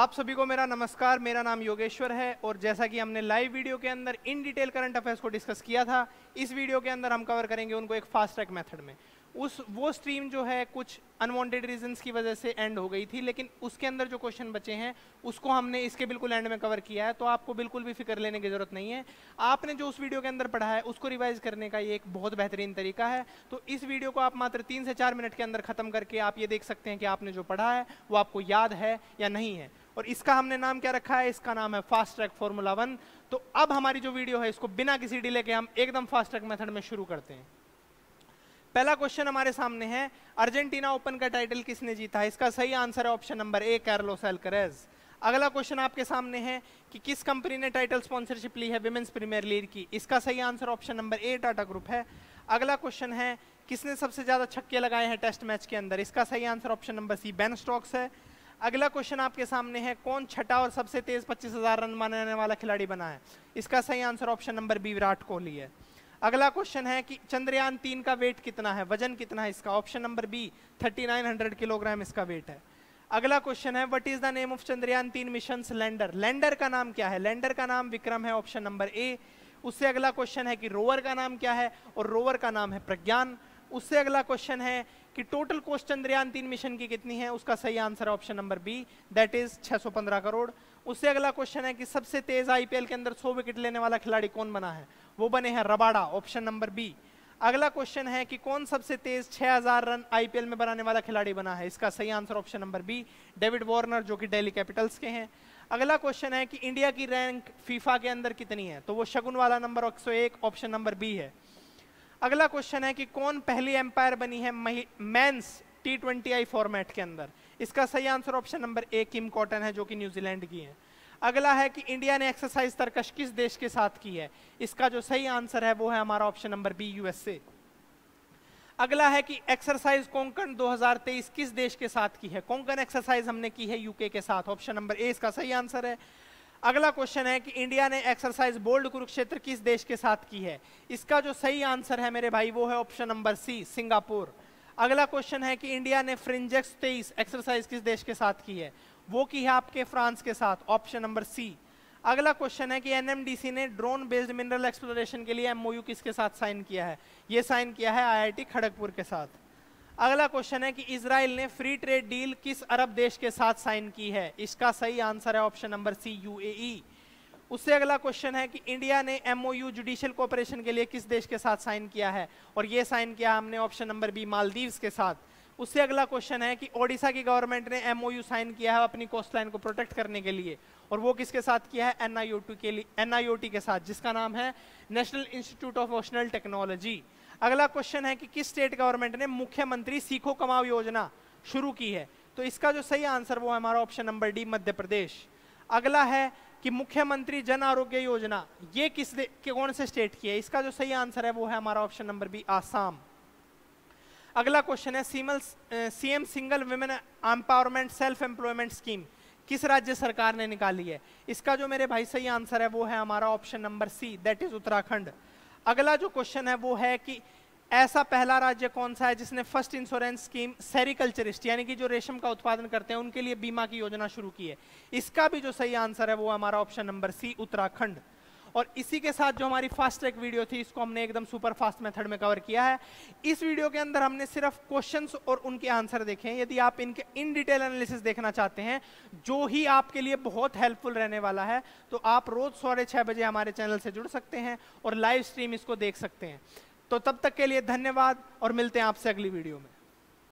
आप सभी को मेरा नमस्कार मेरा नाम योगेश्वर है और जैसा कि हमने लाइव वीडियो के अंदर इन डिटेल करंट अफेयर्स को डिस्कस किया था इस वीडियो के अंदर हम कवर करेंगे उनको एक फास्ट ट्रैक मेथड में उस वो स्ट्रीम जो है कुछ अनवांटेड रीजंस की वजह से एंड हो गई थी लेकिन उसके अंदर जो क्वेश्चन बचे हैं उसको हमने इसके बिल्कुल एंड में कवर किया है तो आपको बिल्कुल भी फिक्र लेने की ज़रूरत नहीं है आपने जो उस वीडियो के अंदर पढ़ा है उसको रिवाइज करने का ये एक बहुत बेहतरीन तरीका है तो इस वीडियो को आप मात्र तीन से चार मिनट के अंदर ख़त्म करके आप ये देख सकते हैं कि आपने जो पढ़ा है वो आपको याद है या नहीं है और इसका हमने नाम क्या रखा है इसका नाम है फास्ट ट्रैक फॉर्मूला वन तो अब हमारी जो वीडियो है इसको बिना किसी डिले के हम एकदम फास्ट ट्रैक मेथड में शुरू करते हैं पहला क्वेश्चन हमारे सामने है अर्जेंटीना ओपन का टाइटल किसने जीता है इसका सही आंसर है ऑप्शन नंबर ए कैरलोस एल्करेज अगला क्वेश्चन आपके सामने है कि किस कंपनी ने टाइटल स्पॉन्सरशिप ली है विमेंस प्रीमियर लीग की इसका सही answer option number A Tata group है अगला क्वेश्चन है किसने सबसे ज़्यादा छक्के लगाए हैं टेस्ट मैच के अंदर इसका सही answer option number C Ben Stokes है अगला क्वेश्चन आपके सामने है कौन छठा और सबसे तेज पच्चीस हजार रन बनाने वाला खिलाड़ी बना है इसका सही answer option number B Virat Kohli है अगला क्वेश्चन है कि चंद्रयान तीन का वेट कितना है वजन कितना है इसका ऑप्शन नंबर बी 3900 किलोग्राम इसका वेट है अगला क्वेश्चन है what is the name of Chandrayaan तीन मिशन लैंडर लैंडर का नाम क्या है लैंडर का नाम विक्रम है ऑप्शन नंबर ए उससे अगला क्वेश्चन है कि रोवर का नाम क्या है और रोवर का नाम है प्रज्ञान उससे अगला क्वेश्चन है कि टोटल कोस्ट चंद्रयान तीन मिशन की कितनी है उसका सही answer option number B that is छह करोड़ उससे अगला क्वेश्चन है कि सबसे तेज आईपीएल के अंदर 100 विकेट लेने वाला खिलाड़ी कौन बना है वो बने हैं रबाड़ा ऑप्शन नंबर बी अगला क्वेश्चन है कि कौन सबसे तेज 6000 रन आईपीएल में बनाने वाला खिलाड़ी बना है इसका सही answer option number B David Warner जो कि डेली कैपिटल्स के हैं अगला क्वेश्चन है कि इंडिया की रैंक फीफा के अंदर कितनी है तो वो शगुन वाला नंबर एक ऑप्शन नंबर बी है अगला क्वेश्चन है कि कौन पहली एम्पायर बनी है men's T twenty I format के अंदर इसका सही answer option number A Kim Cotton है जो कि न्यूजीलैंड की है अगला है कि इंडिया ने एक्सरसाइज तरकश किस देश के साथ की है इसका जो सही आंसर है वो है हमारा ऑप्शन नंबर बी यूएसए अगला है कि एक्सरसाइज कोंकण 2023 किस देश के साथ की है कोंकण एक्सरसाइज हमने की है यूके के साथ ऑप्शन नंबर ए इसका सही आंसर है अगला क्वेश्चन है कि इंडिया ने एक्सरसाइज बोल्ड कुरुक्षेत्र किस देश के साथ की है इसका जो सही आंसर है मेरे भाई वो है ऑप्शन नंबर सी सिंगापुर अगला क्वेश्चन है कि इंडिया ने फ्रिंजेक्स तेईस एक्सरसाइज किस देश के साथ की है वो की है आपके फ्रांस के साथ ऑप्शन नंबर सी अगला क्वेश्चन है कि एनएमडीसी ने ड्रोन बेस्ड मिनरल एक्सप्लोरेशन के लिए एमओयू किसके साथ साइन किया है ये साइन किया है आईआईटी खड़गपुर के साथ अगला क्वेश्चन है कि इसराइल ने फ्री ट्रेड डील किस अरब देश के साथ साइन की है इसका सही आंसर है ऑप्शन नंबर सी यूएई उससे अगला क्वेश्चन है कि इंडिया ने एमओयू जुडिशियल कोऑपरेशन के लिए किस देश के साथ साइन किया है और ये साइन किया हमने ऑप्शन नंबर बी मालदीव्स के साथ उससे अगला क्वेश्चन है कि ओडिशा की गवर्नमेंट ने एमओयू साइन किया है अपनी कोस्ट लाइन को प्रोटेक्ट करने के लिए और वो किसके साथ किया है एनआईओटी के लिए एनआईओटी के साथ जिसका नाम है national institute of ocean technology अगला क्वेश्चन है कि किस स्टेट गवर्नमेंट ने मुख्यमंत्री सीखो कमाओ योजना शुरू की है तो इसका जो सही आंसर वो है हमारा option number D Madhya Pradesh अगला है कि मुख्यमंत्री जन आरोग्य योजना ये किस के कौन से स्टेट की है इसका जो सही आंसर है वो है हमारा ऑप्शन नंबर बी आसाम अगला क्वेश्चन है सीमल CM single women empowerment self employment scheme किस राज्य सरकार ने निकाली है इसका जो मेरे भाई सही आंसर है वो है हमारा option number C that is Uttarakhand अगला जो क्वेश्चन है वो है कि ऐसा पहला राज्य कौन सा है जिसने फर्स्ट इंश्योरेंस स्कीम सेरिकल्चरिस्ट यानी कि जो रेशम का उत्पादन करते हैं उनके लिए बीमा की योजना शुरू की है इसका भी जो सही आंसर है वो हमारा ऑप्शन नंबर सी उत्तराखंड और इसी के साथ जो हमारी फास्ट ट्रैक वीडियो थी इसको हमने एकदम सुपर फास्ट मेथड में कवर किया है इस वीडियो के अंदर हमने सिर्फ क्वेश्चंस और उनके आंसर देखे हैं यदि आप इनके इन डिटेल एनालिसिस देखना चाहते हैं जो ही आपके लिए बहुत हेल्पफुल रहने वाला है तो आप रोज साढ़े बजे हमारे चैनल से जुड़ सकते हैं और लाइव स्ट्रीम इसको देख सकते हैं तो तब तक के लिए धन्यवाद और मिलते हैं आपसे अगली वीडियो में